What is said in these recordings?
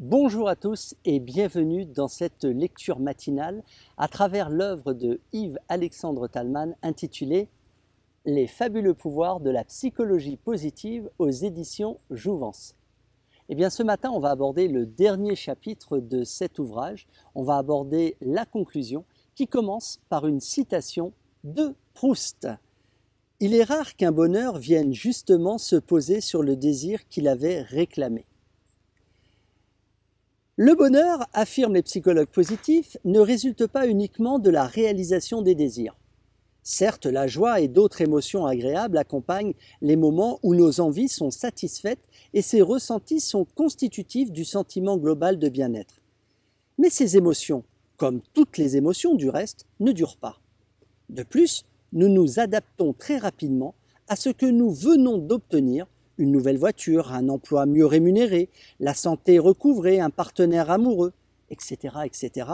Bonjour à tous et bienvenue dans cette lecture matinale à travers l'œuvre de Yves-Alexandre Talman intitulée Les fabuleux pouvoirs de la psychologie positive aux éditions Jouvence. Eh bien, ce matin, on va aborder le dernier chapitre de cet ouvrage. On va aborder la conclusion qui commence par une citation de Proust. Il est rare qu'un bonheur vienne justement se poser sur le désir qu'il avait réclamé. Le bonheur, affirment les psychologues positifs, ne résulte pas uniquement de la réalisation des désirs. Certes, la joie et d'autres émotions agréables accompagnent les moments où nos envies sont satisfaites et ces ressentis sont constitutifs du sentiment global de bien-être. Mais ces émotions, comme toutes les émotions du reste, ne durent pas. De plus, nous nous adaptons très rapidement à ce que nous venons d'obtenir, une nouvelle voiture, un emploi mieux rémunéré, la santé recouvrée, un partenaire amoureux, etc., etc.,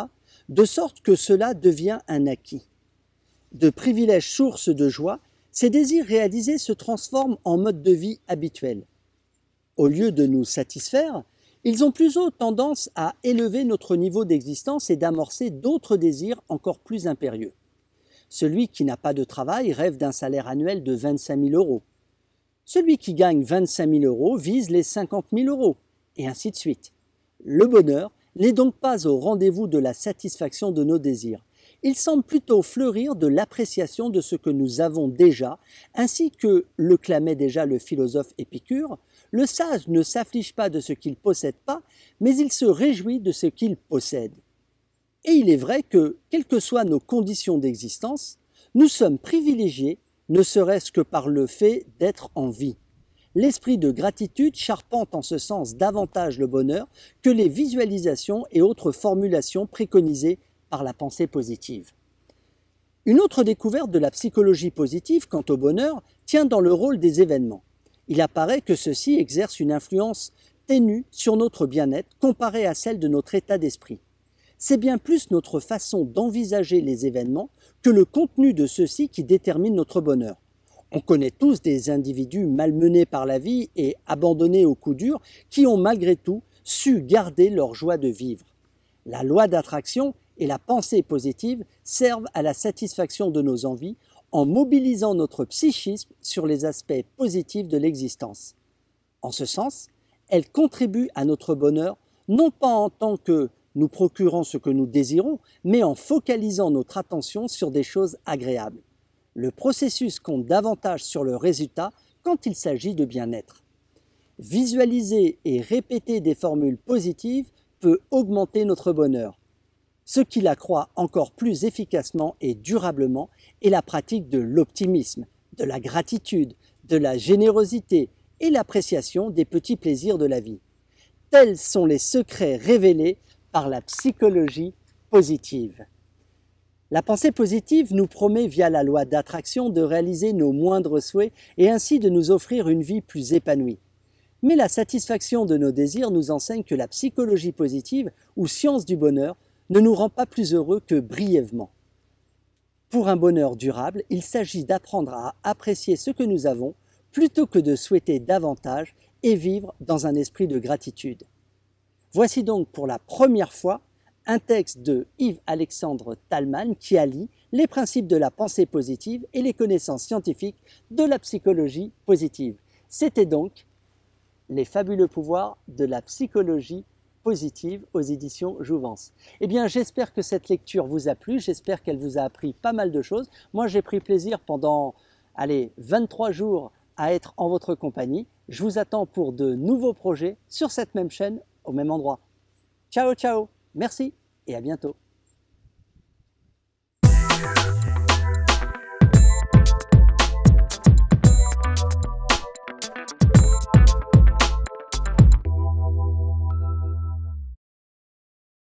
de sorte que cela devient un acquis de privilèges source de joie, ces désirs réalisés se transforment en mode de vie habituel. Au lieu de nous satisfaire, ils ont plutôt tendance à élever notre niveau d'existence et d'amorcer d'autres désirs encore plus impérieux. Celui qui n'a pas de travail rêve d'un salaire annuel de 25 000 euros. Celui qui gagne 25 000 euros vise les 50 000 euros, et ainsi de suite. Le bonheur n'est donc pas au rendez-vous de la satisfaction de nos désirs, il semble plutôt fleurir de l'appréciation de ce que nous avons déjà, ainsi que le clamait déjà le philosophe Épicure, le sage ne s'afflige pas de ce qu'il possède pas, mais il se réjouit de ce qu'il possède. Et il est vrai que, quelles que soient nos conditions d'existence, nous sommes privilégiés, ne serait-ce que par le fait d'être en vie. L'esprit de gratitude charpente en ce sens davantage le bonheur que les visualisations et autres formulations préconisées la pensée positive. Une autre découverte de la psychologie positive quant au bonheur tient dans le rôle des événements. Il apparaît que ceux-ci exercent une influence ténue sur notre bien-être comparée à celle de notre état d'esprit. C'est bien plus notre façon d'envisager les événements que le contenu de ceux-ci qui détermine notre bonheur. On connaît tous des individus malmenés par la vie et abandonnés au coup dur qui ont malgré tout su garder leur joie de vivre. La loi d'attraction et la pensée positive servent à la satisfaction de nos envies en mobilisant notre psychisme sur les aspects positifs de l'existence. En ce sens, elle contribue à notre bonheur non pas en tant que nous procurons ce que nous désirons, mais en focalisant notre attention sur des choses agréables. Le processus compte davantage sur le résultat quand il s'agit de bien-être. Visualiser et répéter des formules positives peut augmenter notre bonheur. Ce qui la croit encore plus efficacement et durablement est la pratique de l'optimisme, de la gratitude, de la générosité et l'appréciation des petits plaisirs de la vie. Tels sont les secrets révélés par la psychologie positive. La pensée positive nous promet via la loi d'attraction de réaliser nos moindres souhaits et ainsi de nous offrir une vie plus épanouie. Mais la satisfaction de nos désirs nous enseigne que la psychologie positive ou science du bonheur ne nous rend pas plus heureux que brièvement. Pour un bonheur durable, il s'agit d'apprendre à apprécier ce que nous avons plutôt que de souhaiter davantage et vivre dans un esprit de gratitude. Voici donc pour la première fois un texte de Yves-Alexandre Talman qui allie les principes de la pensée positive et les connaissances scientifiques de la psychologie positive. C'était donc les fabuleux pouvoirs de la psychologie positive aux éditions Jouvence. Eh bien, j'espère que cette lecture vous a plu, j'espère qu'elle vous a appris pas mal de choses. Moi, j'ai pris plaisir pendant, allez, 23 jours à être en votre compagnie. Je vous attends pour de nouveaux projets sur cette même chaîne, au même endroit. Ciao, ciao, merci et à bientôt.